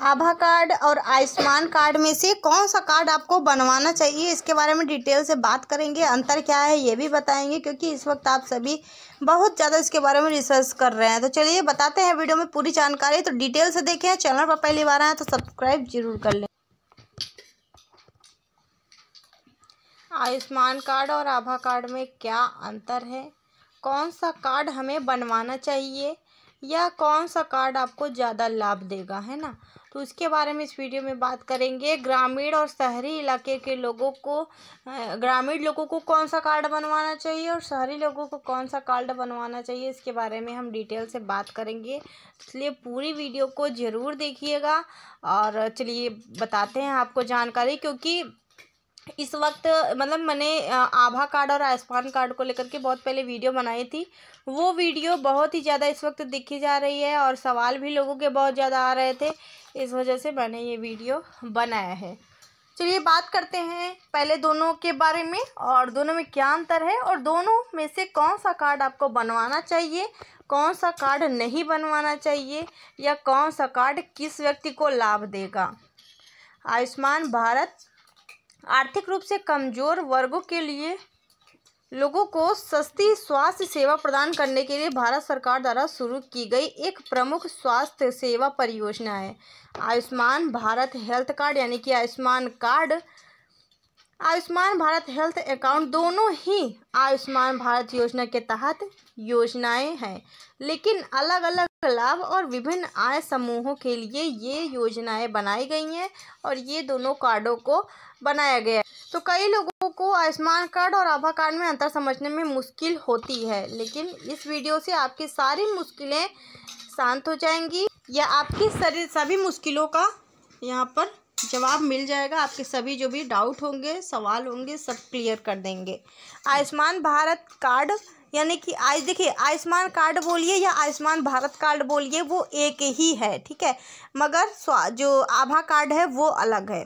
आभा card और Ayushman card में से कौन सा कार्ड आपको बनवाना चाहिए इसके बारे में डिटेल से बात करेंगे अंतर क्या है ये भी बताएंगे क्योंकि इस वक्त आप सभी बहुत ज़्यादा इसके बारे में रिसर्च कर रहे हैं तो चलिए बताते हैं वीडियो में पूरी जानकारी तो डिटेल से देखें चैनल पर पहली बार आए तो सब्सक्राइब जरूर कर लें आयुष्मान कार्ड और आभा कार्ड में क्या अंतर है कौन सा कार्ड हमें बनवाना चाहिए या कौन सा कार्ड आपको ज़्यादा लाभ देगा है ना तो उसके बारे में इस वीडियो में बात करेंगे ग्रामीण और शहरी इलाके के लोगों को ग्रामीण लोगों को कौन सा कार्ड बनवाना चाहिए और शहरी लोगों को कौन सा कार्ड बनवाना चाहिए इसके बारे में हम डिटेल से बात करेंगे इसलिए पूरी वीडियो को ज़रूर देखिएगा और चलिए बताते हैं आपको जानकारी क्योंकि इस वक्त मतलब मैंने आभा कार्ड और आयुष्मान कार्ड को लेकर के बहुत पहले वीडियो बनाई थी वो वीडियो बहुत ही ज़्यादा इस वक्त दिखी जा रही है और सवाल भी लोगों के बहुत ज़्यादा आ रहे थे इस वजह से मैंने ये वीडियो बनाया है चलिए बात करते हैं पहले दोनों के बारे में और दोनों में क्या अंतर है और दोनों में से कौन सा कार्ड आपको बनवाना चाहिए कौन सा कार्ड नहीं बनवाना चाहिए या कौन सा कार्ड किस व्यक्ति को लाभ देगा आयुष्मान भारत आर्थिक रूप से कमज़ोर वर्गों के लिए लोगों को सस्ती स्वास्थ्य सेवा प्रदान करने के लिए भारत सरकार द्वारा शुरू की गई एक प्रमुख स्वास्थ्य सेवा परियोजना है आयुष्मान भारत हेल्थ कार्ड यानी कि Ayushman card Ayushman Bharat health account दोनों ही आयुष्मान भारत योजना के तहत योजनाएं हैं लेकिन अलग अलग लाभ और विभिन्न आय समूहों के लिए ये योजनाएं बनाई गई हैं और ये दोनों कार्डों को बनाया गया है तो कई लोगों को आयुष्मान कार्ड और आभा कार्ड में अंतर समझने में मुश्किल होती है लेकिन इस वीडियो से आपकी सारी मुश्किलें शांत हो जाएंगी या आपकी सभी सभी मुश्किलों का यहाँ पर जवाब मिल जाएगा आपके सभी जो भी डाउट होंगे सवाल होंगे सब क्लियर कर देंगे आयुष्मान भारत कार्ड यानी कि आज देखिए आयुष्मान कार्ड बोलिए या आयुष्मान भारत कार्ड बोलिए वो एक ही है ठीक है मगर जो आभा कार्ड है वो अलग है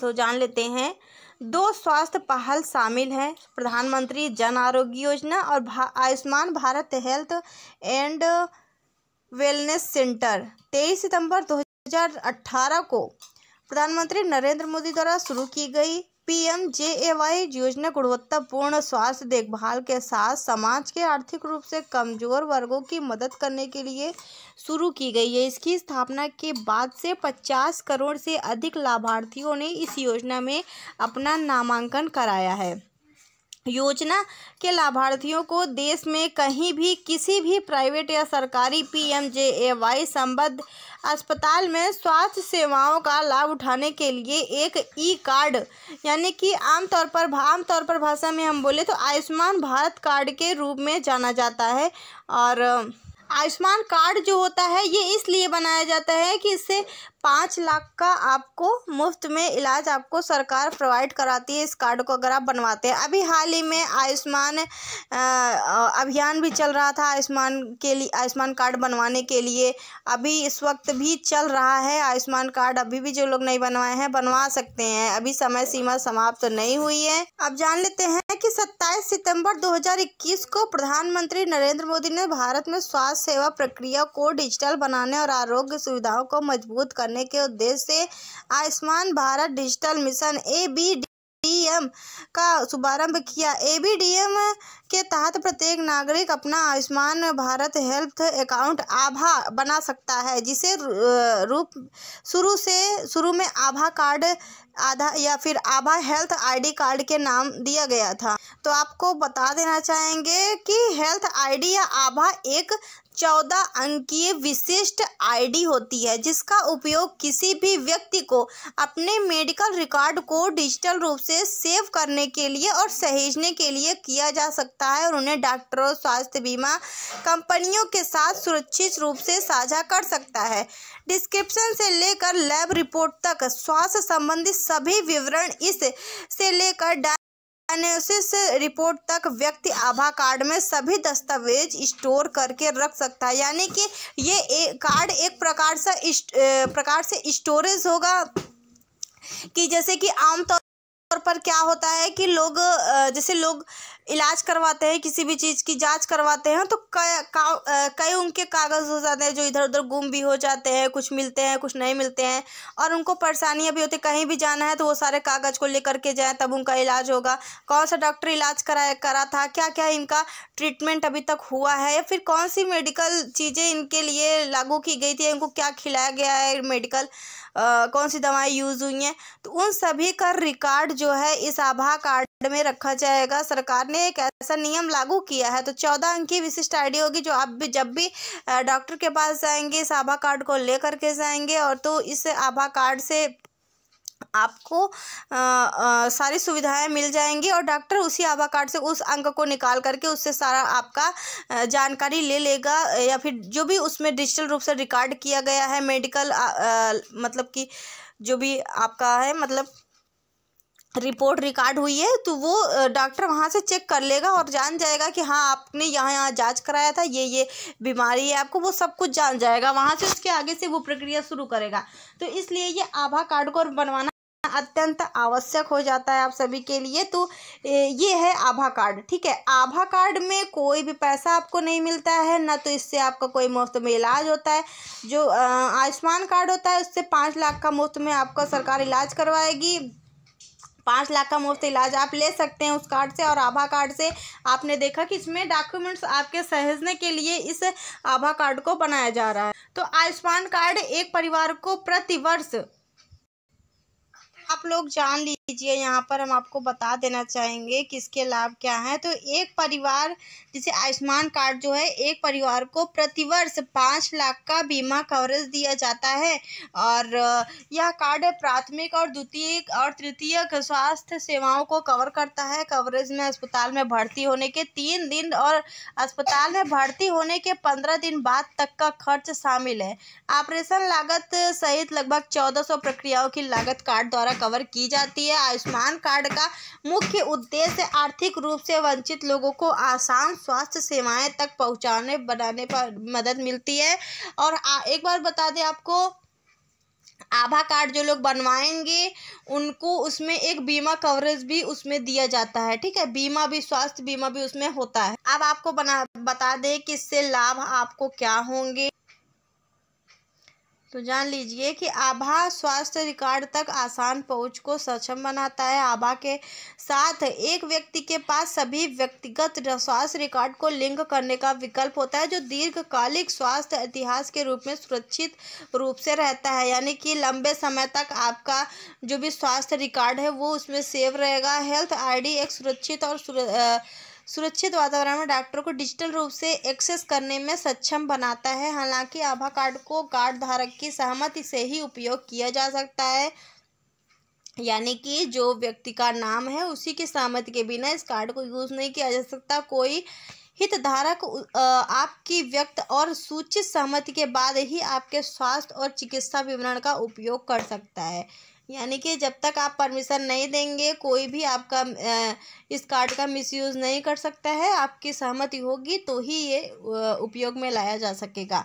तो जान लेते हैं दो स्वास्थ्य पहल शामिल हैं प्रधानमंत्री जन आरोग्य योजना और Ayushman Bharat health and wellness centre तेईस सितंबर अट्ठारह को प्रधानमंत्री नरेंद्र मोदी द्वारा शुरू की गई ए वाई योजना गुणवत्तापूर्ण स्वास्थ्य देखभाल के साथ समाज के आर्थिक रूप से कमजोर वर्गों की मदद करने के लिए शुरू की गई है इसकी स्थापना के बाद से 50 करोड़ से अधिक लाभार्थियों ने इस योजना में अपना नामांकन कराया है योजना के लाभार्थियों को देश में कहीं भी किसी भी प्राइवेट या सरकारी पीएमजेएवाई संबद्ध अस्पताल में स्वास्थ्य सेवाओं का लाभ उठाने के लिए एक ई कार्ड यानी कि आमतौर पर आमतौर पर भाषा में हम बोले तो आयुष्मान भारत कार्ड के रूप में जाना जाता है और आयुष्मान कार्ड जो होता है ये इसलिए बनाया जाता है कि इससे पाँच लाख का आपको मुफ्त में इलाज आपको सरकार प्रोवाइड कराती है इस कार्ड को अगर आप बनवाते हैं अभी हाल ही में आयुष्मान अभियान भी चल रहा था आयुष्मान के लिए आयुष्मान कार्ड बनवाने के लिए अभी इस वक्त भी चल रहा है आयुष्मान कार्ड अभी भी जो लोग नहीं बनवाए हैं बनवा सकते हैं अभी समय सीमा समाप्त तो नहीं हुई है अब जान लेते हैं कि सत्ताईस सितम्बर दो को प्रधानमंत्री नरेंद्र मोदी ने भारत में स्वास्थ्य सेवा प्रक्रिया को डिजिटल बनाने और आरोग्य सुविधाओं को मजबूत करने के उद्देश्य से Ayushman Bharat digital mission A B DM का शुभारंभ किया एबीडीएम के तहत प्रत्येक नागरिक अपना आयुष्मान भारत हेल्थ अकाउंट आभा बना सकता है जिसे रूप शुरू से शुरू में आभा कार्ड आधा या फिर आभा हेल्थ आईडी कार्ड के नाम दिया गया था तो आपको बता देना चाहेंगे कि हेल्थ आईडी या आभा एक चौदह अंकीय विशिष्ट आईडी होती है जिसका उपयोग किसी भी व्यक्ति को अपने मेडिकल रिकॉर्ड को डिजिटल रूप से सेव करने के लिए और सहेजने के लिए किया जा सकता है और उन्हें डॉक्टरों स्वास्थ्य बीमा कंपनियों के साथ सुरक्षित रूप से साझा कर सकता है डिस्क्रिप्शन से लेकर लैब रिपोर्ट तक स्वास्थ्य संबंधित सभी विवरण इस से लेकर एनालिसिस रिपोर्ट तक व्यक्ति आभा कार्ड में सभी दस्तावेज स्टोर करके रख सकता है यानी कि ये ए, कार्ड एक प्रकार से प्रकार से स्टोरेज होगा कि जैसे कि आमतौर तौर पर क्या होता है कि लोग जैसे लोग इलाज करवाते हैं किसी भी चीज़ की जांच करवाते हैं तो कई उनके कागज़ हो जाते हैं जो इधर उधर गुम भी हो जाते हैं कुछ मिलते हैं कुछ नहीं मिलते हैं और उनको परेशानियाँ भी होती कहीं भी जाना है तो वो सारे कागज़ को लेकर के जाएँ तब उनका इलाज होगा कौन सा डॉक्टर इलाज कराया करा था क्या क्या इनका ट्रीटमेंट अभी तक हुआ है या फिर कौन सी मेडिकल चीज़ें इनके लिए लागू की गई थी इनको क्या खिलाया गया है मेडिकल कौन सी दवाएं यूज़ हुई हैं तो उन सभी का रिकॉर्ड जो है इस आभा कार्ड में रखा जाएगा सरकार ने एक ऐसा नियम लागू किया है तो चौदह अंक की विशिष्ट आईडी होगी जो आप भी जब भी डॉक्टर के पास जाएंगे इस आभा कार्ड को लेकर के जाएंगे और तो इस आभा कार्ड से आपको आ, आ, सारी सुविधाएं मिल जाएंगी और डॉक्टर उसी आभा कार्ड से उस अंक को निकाल करके उससे सारा आपका जानकारी ले लेगा या फिर जो भी उसमें डिजिटल रूप से रिकॉर्ड किया गया है मेडिकल आ, आ, मतलब कि जो भी आपका है मतलब रिपोर्ट रिकॉर्ड हुई है तो वो डॉक्टर वहाँ से चेक कर लेगा और जान जाएगा कि हाँ आपने यहाँ यहाँ जांच कराया था ये ये बीमारी है आपको वो सब कुछ जान जाएगा वहाँ से उसके आगे से वो प्रक्रिया शुरू करेगा तो इसलिए ये आभा कार्ड को बनवाना अत्यंत आवश्यक हो जाता है आप सभी के लिए तो ये है आभा कार्ड ठीक है आभा कार्ड में कोई भी पैसा आपको नहीं मिलता है ना तो इससे आपका कोई मुफ्त में इलाज होता है जो आयुष्मान कार्ड होता है उससे पाँच लाख का मुफ्त में आपका सरकार इलाज करवाएगी पाँच लाख का मुफ्त इलाज आप ले सकते हैं उस कार्ड से और आभा कार्ड से आपने देखा कि इसमें डॉक्यूमेंट्स आपके सहेजने के लिए इस आभा कार्ड को बनाया जा रहा है तो आयुष्मान कार्ड एक परिवार को प्रतिवर्ष आप लोग जान ली कीजिए यहाँ पर हम आपको बता देना चाहेंगे कि इसके लाभ क्या हैं तो एक परिवार जिसे आयुष्मान कार्ड जो है एक परिवार को प्रतिवर्ष पाँच लाख का बीमा कवरेज दिया जाता है और यह कार्ड प्राथमिक और द्वितीय और तृतीय स्वास्थ्य सेवाओं को कवर करता है कवरेज में अस्पताल में भर्ती होने के तीन दिन और अस्पताल में भर्ती होने के पंद्रह दिन बाद तक का खर्च शामिल है ऑपरेशन लागत सहित लगभग चौदह सौ प्रक्रियाओं की लागत कार्ड द्वारा कवर की जाती है आयुष्मान कार्ड का मुख्य उद्देश्य आर्थिक रूप से वंचित लोगों को आसान स्वास्थ्य सेवाएं तक पहुंचाने बनाने पर मदद मिलती है और आ, एक बार बता दें आपको आभा कार्ड जो लोग बनवाएंगे उनको उसमें एक बीमा कवरेज भी उसमें दिया जाता है ठीक है बीमा भी स्वास्थ्य बीमा भी उसमें होता है अब आपको बना बता दें कि इससे लाभ आपको क्या होंगे तो जान लीजिए कि आभा स्वास्थ्य रिकॉर्ड तक आसान पहुंच को सक्षम बनाता है आभा के साथ एक व्यक्ति के पास सभी व्यक्तिगत स्वास्थ्य रिकॉर्ड को लिंक करने का विकल्प होता है जो दीर्घकालिक स्वास्थ्य इतिहास के रूप में सुरक्षित रूप से रहता है यानी कि लंबे समय तक आपका जो भी स्वास्थ्य रिकॉर्ड है वो उसमें सेव रहेगा हेल्थ आई एक सुरक्षित और सुर, आ, सुरक्षित वातावरण में डॉक्टरों को डिजिटल रूप से एक्सेस करने में सक्षम बनाता है हालांकि आभा कार्ड को कार्ड धारक की सहमति से ही उपयोग किया जा सकता है यानी कि जो व्यक्ति का नाम है उसी की सहमति के बिना इस कार्ड को यूज़ नहीं किया जा सकता कोई हितधारक आपकी व्यक्त और सूचित सहमति के बाद ही आपके स्वास्थ्य और चिकित्सा विवरण का उपयोग कर सकता है यानी कि जब तक आप परमिशन नहीं देंगे कोई भी आपका इस कार्ड का मिसयूज़ नहीं कर सकता है आपकी सहमति होगी तो ही ये उपयोग में लाया जा सकेगा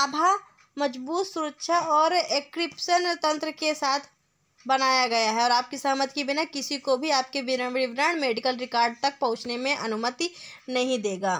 आभा मजबूत सुरक्षा और एक्रिप्शन तंत्र के साथ बनाया गया है और आपकी सहमति के बिना किसी को भी आपके विवरण मेडिकल रिकॉर्ड तक पहुंचने में अनुमति नहीं देगा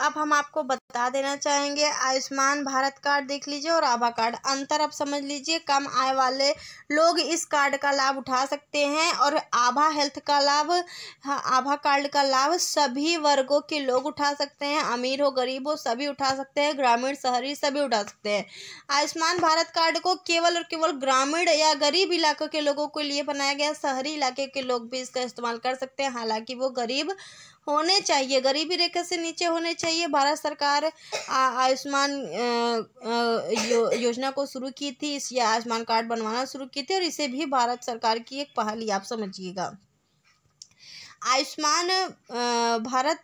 अब हम आपको बता देना चाहेंगे आयुष्मान भारत कार्ड देख लीजिए और आभा कार्ड अंतर आप समझ लीजिए कम आय वाले लोग इस कार्ड का लाभ उठा सकते हैं और आभा हेल्थ का लाभ हाँ, आभा कार्ड का लाभ सभी वर्गों के लोग उठा सकते हैं अमीर हो गरीब हो सभी उठा सकते हैं ग्रामीण शहरी सभी उठा सकते हैं आयुष्मान भारत कार्ड को केवल और केवल ग्रामीण या गरीब इलाकों के लोगों के लिए बनाया गया शहरी इलाके के लोग भी इसका इस्तेमाल कर सकते हैं हालांकि वो गरीब होने चाहिए गरीबी रेखा से नीचे होने चाहिए भारत सरकार आयुष्मान यो, योजना को शुरू की थी इस आयुष्मान कार्ड बनवाना शुरू की थी और इसे भी भारत सरकार की एक पहल आप समझिएगा आयुष्मान भारत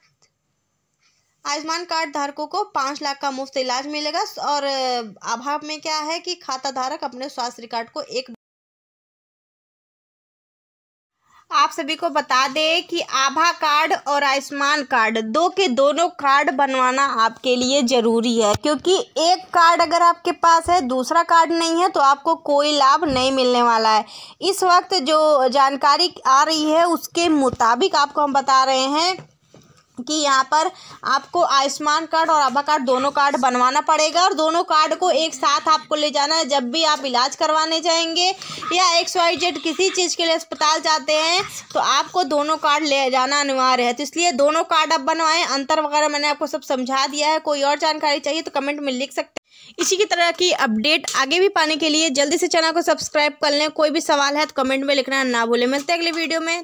आयुष्मान कार्ड धारकों को पाँच लाख का मुफ्त इलाज मिलेगा और अभाव में क्या है कि खाता धारक अपने स्वास्थ्य रिकॉर्ड को एक आप सभी को बता दें कि आभा कार्ड और आयुष्मान कार्ड दो के दोनों कार्ड बनवाना आपके लिए ज़रूरी है क्योंकि एक कार्ड अगर आपके पास है दूसरा कार्ड नहीं है तो आपको कोई लाभ नहीं मिलने वाला है इस वक्त जो जानकारी आ रही है उसके मुताबिक आपको हम बता रहे हैं कि यहाँ पर आपको आयुष्मान कार्ड और आभा कार्ड दोनों कार्ड बनवाना पड़ेगा और दोनों कार्ड को एक साथ आपको ले जाना है जब भी आप इलाज करवाने जाएंगे या एक्स वाई जेड किसी चीज़ के लिए अस्पताल जाते हैं तो आपको दोनों कार्ड ले जाना अनिवार्य है तो इसलिए दोनों कार्ड आप बनवाएं अंतर वगैरह मैंने आपको सब समझा दिया है कोई और जानकारी चाहिए तो कमेंट में लिख सकते इसी की तरह की अपडेट आगे भी पाने के लिए जल्दी से चैनल को सब्सक्राइब कर लें कोई भी सवाल है तो कमेंट में लिखना ना भूलें मिलते हैं अगले वीडियो में